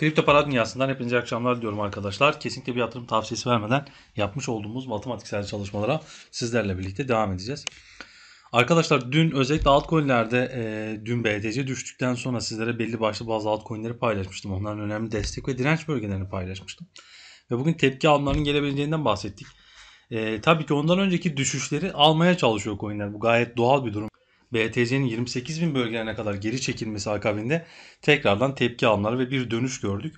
Kripto para dünyasından hepinize akşamlar diliyorum arkadaşlar. Kesinlikle bir yatırım tavsiyesi vermeden yapmış olduğumuz matematiksel çalışmalara sizlerle birlikte devam edeceğiz. Arkadaşlar dün özellikle altcoin'lerde e, dün BTC düştükten sonra sizlere belli başlı bazı altcoin'leri paylaşmıştım. Onların önemli destek ve direnç bölgelerini paylaşmıştım. Ve bugün tepki alımlarının gelebileceğinden bahsettik. E, tabii ki ondan önceki düşüşleri almaya çalışıyor coin'ler. Bu gayet doğal bir durum. BTC'nin 28 bin bölgelerine kadar geri çekilmesi akabinde tekrardan tepki almaları ve bir dönüş gördük.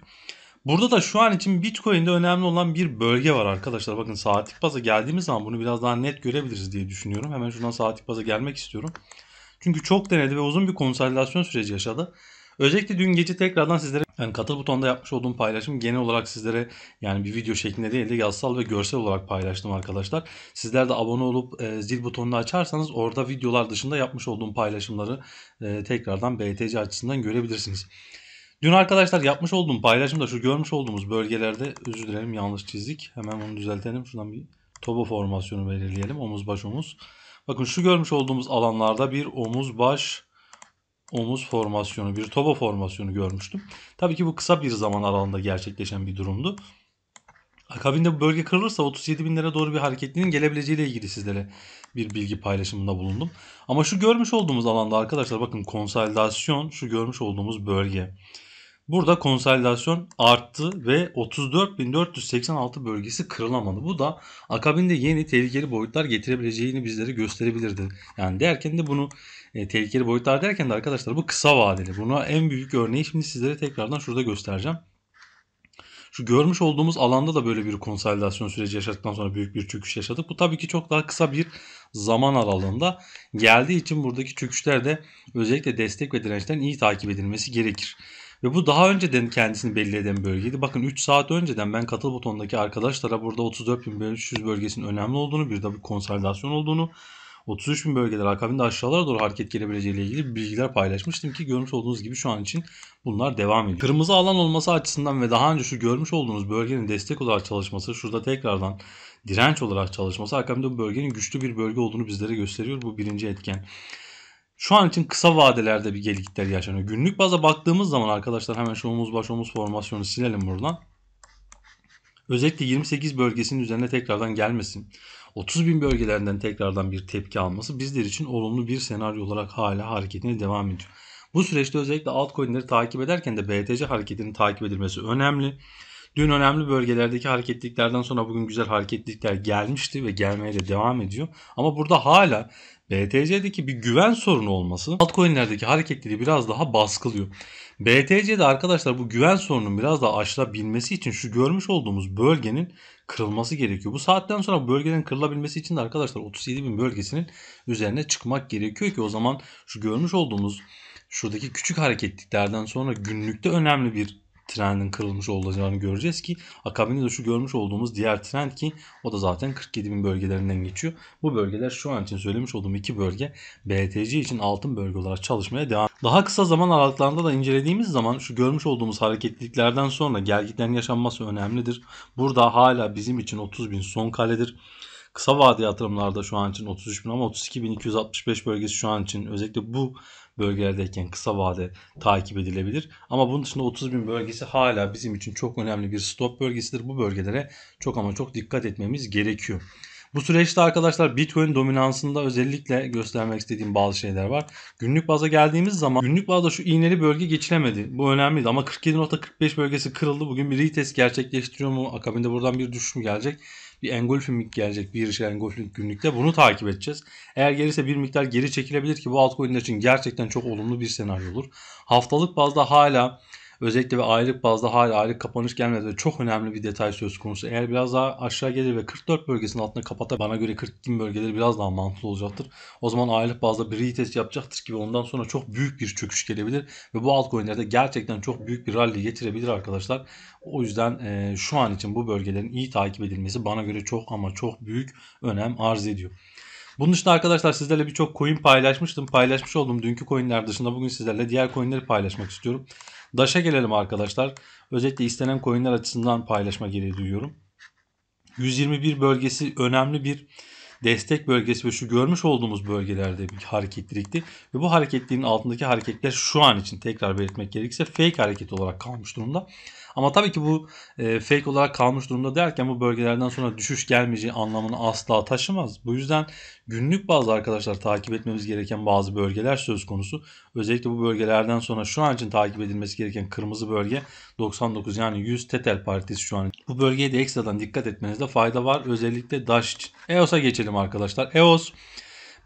Burada da şu an için Bitcoin'de önemli olan bir bölge var arkadaşlar. Bakın saatlik baza geldiğimiz zaman bunu biraz daha net görebiliriz diye düşünüyorum. Hemen şuradan saatlik baza gelmek istiyorum. Çünkü çok denedi ve uzun bir konsolidasyon süreci yaşadı. Özellikle dün gece tekrardan sizlere yani katıl butonda yapmış olduğum paylaşım genel olarak sizlere yani bir video şeklinde değil de yazsal ve görsel olarak paylaştım arkadaşlar. Sizler de abone olup e, zil butonunu açarsanız orada videolar dışında yapmış olduğum paylaşımları e, tekrardan BTC açısından görebilirsiniz. Dün arkadaşlar yapmış olduğum paylaşımda şu görmüş olduğumuz bölgelerde özür dilerim yanlış çizdik. Hemen onu düzeltelim. Şuradan bir toba formasyonu belirleyelim. Omuz baş omuz. Bakın şu görmüş olduğumuz alanlarda bir omuz baş omuz formasyonu, bir toba formasyonu görmüştüm. Tabii ki bu kısa bir zaman aralığında gerçekleşen bir durumdu. Akabinde bu bölge kırılırsa 37 bin binlere doğru bir hareketliliğin gelebileceğiyle ilgili sizlere bir bilgi paylaşımında bulundum. Ama şu görmüş olduğumuz alanda arkadaşlar bakın konsolidasyon şu görmüş olduğumuz bölge. Burada konsolidasyon arttı ve 34.486 bölgesi kırılamadı. Bu da akabinde yeni tehlikeli boyutlar getirebileceğini bizlere gösterebilirdi. Yani derken de bunu e, tehlikeli boyutlar derken de arkadaşlar bu kısa vadeli. Buna en büyük örneği şimdi sizlere tekrardan şurada göstereceğim. Şu görmüş olduğumuz alanda da böyle bir konsolidasyon süreci yaşadıktan sonra büyük bir çöküş yaşadık. Bu tabii ki çok daha kısa bir zaman aralığında geldiği için buradaki çöküşler de özellikle destek ve dirençten iyi takip edilmesi gerekir. Ve bu daha önceden kendisini belli eden bölgeydi. Bakın 3 saat önceden ben katıl butondaki arkadaşlara burada 34.500 bölgesinin önemli olduğunu, bir de bir konsolidasyon olduğunu, 33.000 bölgeler akabinde aşağılara doğru hareket gelebileceği ile ilgili bilgiler paylaşmıştım ki görmüş olduğunuz gibi şu an için bunlar devam ediyor. Kırmızı alan olması açısından ve daha önce şu görmüş olduğunuz bölgenin destek olarak çalışması, şurada tekrardan direnç olarak çalışması akabinde bu bölgenin güçlü bir bölge olduğunu bizlere gösteriyor. Bu birinci etken. Şu an için kısa vadelerde bir gelikler yaşanıyor. Günlük baza baktığımız zaman arkadaşlar hemen şu omuz baş omuz formasyonu silelim buradan. Özellikle 28 bölgesinin üzerine tekrardan gelmesin. 30 bin bölgelerinden tekrardan bir tepki alması bizler için olumlu bir senaryo olarak hala hareketine devam ediyor. Bu süreçte özellikle altcoin'leri takip ederken de BTC hareketinin takip edilmesi önemli. Dün önemli bölgelerdeki hareketliklerden sonra bugün güzel hareketlikler gelmişti ve gelmeye de devam ediyor. Ama burada hala BTC'deki bir güven sorunu olması altcoin'lerdeki hareketleri biraz daha baskılıyor. BTC'de arkadaşlar bu güven sorunun biraz daha aşılabilmesi için şu görmüş olduğumuz bölgenin kırılması gerekiyor. Bu saatten sonra bu bölgenin kırılabilmesi için de arkadaşlar 37 bin bölgesinin üzerine çıkmak gerekiyor ki o zaman şu görmüş olduğumuz şuradaki küçük hareketliklerden sonra günlükte önemli bir trendin kırılmış olacağını göreceğiz ki akabinde de şu görmüş olduğumuz diğer trend ki o da zaten 47 bin bölgelerinden geçiyor. Bu bölgeler şu an için söylemiş olduğum iki bölge BTC için altın bölge olarak çalışmaya devam. Daha kısa zaman aralıklarında da incelediğimiz zaman şu görmüş olduğumuz hareketliliklerden sonra gelgitlerin yaşanması önemlidir. Burada hala bizim için 30 bin son kaledir. Kısa vade yatırımlarda şu an için 33 bin ama 32.265 bölgesi şu an için özellikle bu bölgelerdeyken kısa vade takip edilebilir. Ama bunun dışında 30 bin bölgesi hala bizim için çok önemli bir stop bölgesidir. Bu bölgelere çok ama çok dikkat etmemiz gerekiyor. Bu süreçte arkadaşlar Bitcoin dominansında özellikle göstermek istediğim bazı şeyler var. Günlük baza geldiğimiz zaman günlük bazda şu iğneli bölge geçilemedi. Bu önemliydi ama 47.45 bölgesi kırıldı. Bugün bir retest gerçekleştiriyor mu? Akabinde buradan bir düşüş mü gelecek? bir engulfing gelecek. Bir şey engulfing günlükte bunu takip edeceğiz. Eğer gelirse bir miktar geri çekilebilir ki bu altcoin'ler için gerçekten çok olumlu bir senaryo olur. Haftalık bazda hala Özellikle ve aylık bazda hala aylık kapanış gelmedi. ve Çok önemli bir detay söz konusu. Eğer biraz daha aşağı gelir ve 44 bölgesinin altına kapata bana göre 42 bölgeleri biraz daha mantıklı olacaktır. O zaman aylık bazda bir retest yapacaktır ki ondan sonra çok büyük bir çöküş gelebilir. Ve bu altcoin'lerde gerçekten çok büyük bir rally getirebilir arkadaşlar. O yüzden e, şu an için bu bölgelerin iyi takip edilmesi bana göre çok ama çok büyük önem arz ediyor. Bunun dışında arkadaşlar sizlerle birçok coin paylaşmıştım. Paylaşmış olduğum dünkü coinler dışında bugün sizlerle diğer coinleri paylaşmak istiyorum. Daşa gelelim arkadaşlar. Özellikle istenen coinler açısından paylaşma gereği duyuyorum. 121 bölgesi önemli bir destek bölgesi ve şu görmüş olduğumuz bölgelerde bir hareketlilikti. Ve bu hareketliğin altındaki hareketler şu an için tekrar belirtmek gerekirse fake hareket olarak kalmış durumda. Ama tabii ki bu e, fake olarak kalmış durumda derken bu bölgelerden sonra düşüş gelmeyeceği anlamını asla taşımaz. Bu yüzden günlük bazı arkadaşlar takip etmemiz gereken bazı bölgeler söz konusu. Özellikle bu bölgelerden sonra şu an için takip edilmesi gereken kırmızı bölge 99 yani 100 tetel paritesi şu an. Bu bölgeye de ekstradan dikkat etmenizde fayda var. Özellikle dash için. EOS'a geçelim arkadaşlar. EOS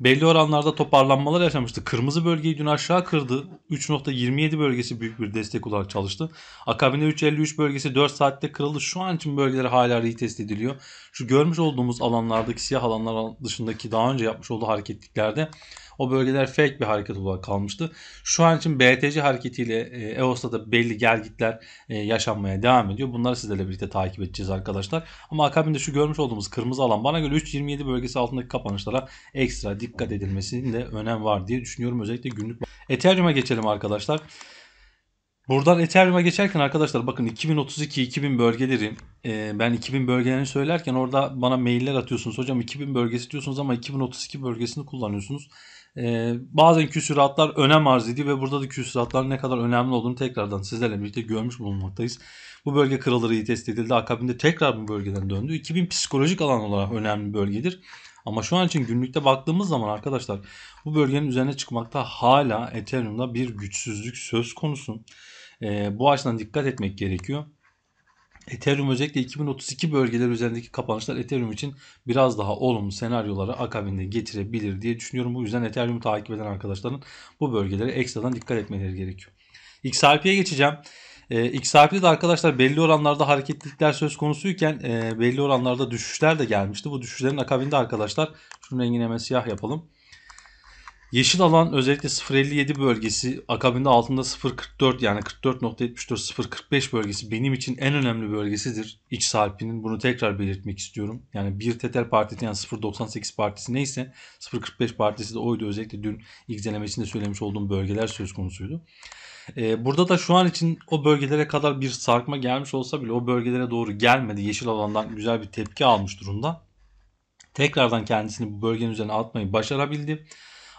belli oranlarda toparlanmalar yaşamıştı. Kırmızı bölgeyi dün aşağı kırdı. 3.27 bölgesi büyük bir destek olarak çalıştı. Akabinde 3.53 bölgesi 4 saatte kırıldı. Şu an için bölgeleri hala retest ediliyor. Şu görmüş olduğumuz alanlardaki siyah alanlar dışındaki daha önce yapmış olduğu hareketliklerde o bölgeler fake bir hareket olarak kalmıştı. Şu an için BTC hareketiyle e, e da belli gelgitler e, yaşanmaya devam ediyor. Bunları sizlerle birlikte takip edeceğiz arkadaşlar. Ama akabinde şu görmüş olduğumuz kırmızı alan bana göre 3.27 bölgesi altındaki kapanışlara ekstra dikkat edilmesinin de önem var diye düşünüyorum. Özellikle günlük. Ethereum'a geçelim arkadaşlar. Buradan Ethereum'a geçerken arkadaşlar bakın 2032-2000 bölgeleri e, ben 2000 bölgelerini söylerken orada bana mailler atıyorsunuz. Hocam 2000 bölgesi diyorsunuz ama 2032 bölgesini kullanıyorsunuz. E, bazen küsuratlar önem arz ediyor ve burada da küsuratların ne kadar önemli olduğunu tekrardan sizlerle birlikte görmüş bulunmaktayız. Bu bölge kırılır iyi test edildi. Akabinde tekrar bu bölgeden döndü. 2000 psikolojik alan olarak önemli bir bölgedir. Ama şu an için günlükte baktığımız zaman arkadaşlar bu bölgenin üzerine çıkmakta hala Ethereum'da bir güçsüzlük söz konusu. E, bu açıdan dikkat etmek gerekiyor. Ethereum özellikle 2032 bölgeler üzerindeki kapanışlar Ethereum için biraz daha olumlu senaryoları akabinde getirebilir diye düşünüyorum. Bu yüzden Ethereum'u takip eden arkadaşların bu bölgelere ekstradan dikkat etmeleri gerekiyor. XRP'ye geçeceğim. E, ee, XRP'de de arkadaşlar belli oranlarda hareketlilikler söz konusuyken e, belli oranlarda düşüşler de gelmişti. Bu düşüşlerin akabinde arkadaşlar şunun rengini hemen siyah yapalım. Yeşil alan özellikle 0.57 bölgesi akabinde altında 0.44 yani 44.74 0.45 bölgesi benim için en önemli bölgesidir. İç Sarpi'nin bunu tekrar belirtmek istiyorum. Yani bir Tetel Partisi yani 0.98 Partisi neyse 0.45 Partisi de oydu. Özellikle dün izlemesinde söylemiş olduğum bölgeler söz konusuydu. Ee, burada da şu an için o bölgelere kadar bir sarkma gelmiş olsa bile o bölgelere doğru gelmedi. Yeşil alandan güzel bir tepki almış durumda. Tekrardan kendisini bu bölgenin üzerine atmayı başarabildi.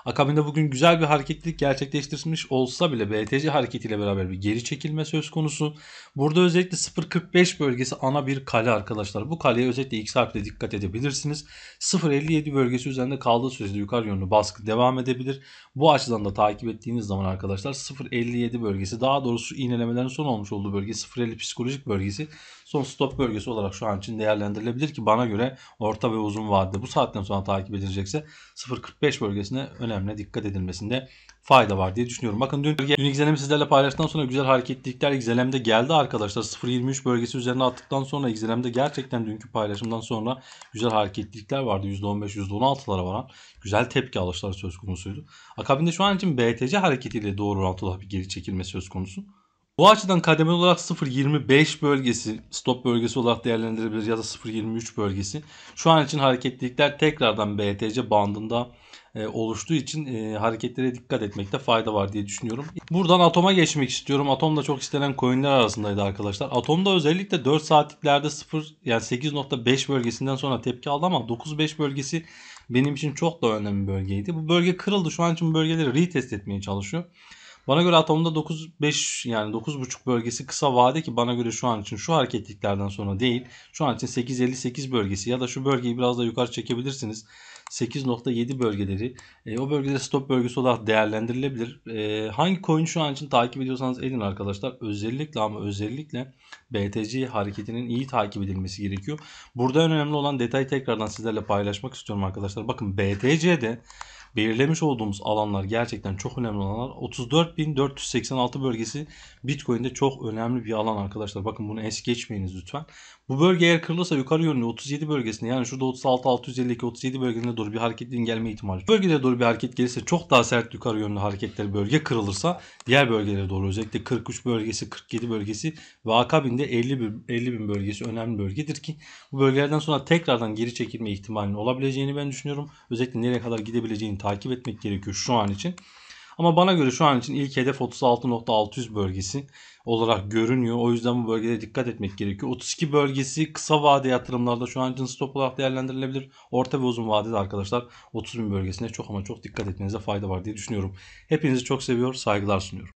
Akabinde bugün güzel bir hareketlilik gerçekleştirmiş olsa bile BTC hareketiyle beraber bir geri çekilme söz konusu. Burada özellikle 0.45 bölgesi ana bir kale arkadaşlar. Bu kaleye özellikle X harfle dikkat edebilirsiniz. 0.57 bölgesi üzerinde kaldığı sürece yukarı yönlü baskı devam edebilir. Bu açıdan da takip ettiğiniz zaman arkadaşlar 0.57 bölgesi daha doğrusu iğnelemelerin son olmuş olduğu bölge 0.50 psikolojik bölgesi son stop bölgesi olarak şu an için değerlendirilebilir ki bana göre orta ve uzun vadede bu saatten sonra takip edilecekse 0.45 bölgesine önemli önemine dikkat edilmesinde fayda var diye düşünüyorum. Bakın dün, dün XLM'i sizlerle paylaştıktan sonra güzel hareketlilikler XLM'de geldi arkadaşlar. 0.23 bölgesi üzerine attıktan sonra XLM'de gerçekten dünkü paylaşımdan sonra güzel hareketlilikler vardı. %15, %16'lara varan güzel tepki alışları söz konusuydu. Akabinde şu an için BTC hareketiyle doğru orantılı bir geri çekilme söz konusu. Bu açıdan kademeli olarak 0.25 bölgesi stop bölgesi olarak değerlendirilebilir ya da 0.23 bölgesi. Şu an için hareketlilikler tekrardan BTC bandında e, oluştuğu için e, hareketlere dikkat etmekte fayda var diye düşünüyorum. Buradan Atom'a geçmek istiyorum. Atom da çok istenen coinler arasındaydı arkadaşlar. Atom da özellikle 4 saatliklerde 0 yani 8.5 bölgesinden sonra tepki aldı ama 9.5 bölgesi benim için çok da önemli bölgeydi. Bu bölge kırıldı. Şu an için bu bölgeleri retest etmeye çalışıyor. Bana göre Atom'da 9.5 yani 9.5 bölgesi kısa vade ki bana göre şu an için şu hareketliklerden sonra değil. Şu an için 8.58 bölgesi ya da şu bölgeyi biraz da yukarı çekebilirsiniz. 8.7 bölgeleri e, o bölgeleri stop bölgesi olarak değerlendirilebilir. E, hangi coin'i şu an için takip ediyorsanız edin arkadaşlar. Özellikle ama özellikle BTC hareketinin iyi takip edilmesi gerekiyor. Burada önemli olan detayı tekrardan sizlerle paylaşmak istiyorum arkadaşlar. Bakın BTC'de belirlemiş olduğumuz alanlar gerçekten çok önemli alanlar. 34.486 bölgesi Bitcoin'de çok önemli bir alan arkadaşlar. Bakın bunu es geçmeyiniz lütfen. Bu bölge eğer kırılırsa yukarı yönlü 37 bölgesinde yani şurada 36 652 37 bölgesinde doğru bir hareketin gelme ihtimali. Bölgede doğru bir hareket gelirse çok daha sert yukarı yönlü hareketler bölge kırılırsa diğer bölgelere doğru özellikle 43 bölgesi 47 bölgesi ve akabinde 50 bin, 50 bin bölgesi önemli bölgedir ki bu bölgelerden sonra tekrardan geri çekilme ihtimalinin olabileceğini ben düşünüyorum. Özellikle nereye kadar gidebileceğini takip etmek gerekiyor şu an için. Ama bana göre şu an için ilk hedef 36.600 bölgesi olarak görünüyor. O yüzden bu bölgede dikkat etmek gerekiyor. 32 bölgesi kısa vade yatırımlarda şu an için stop olarak değerlendirilebilir. Orta ve uzun vadede arkadaşlar 30.000 bölgesine çok ama çok dikkat etmenize fayda var diye düşünüyorum. Hepinizi çok seviyor, saygılar sunuyorum.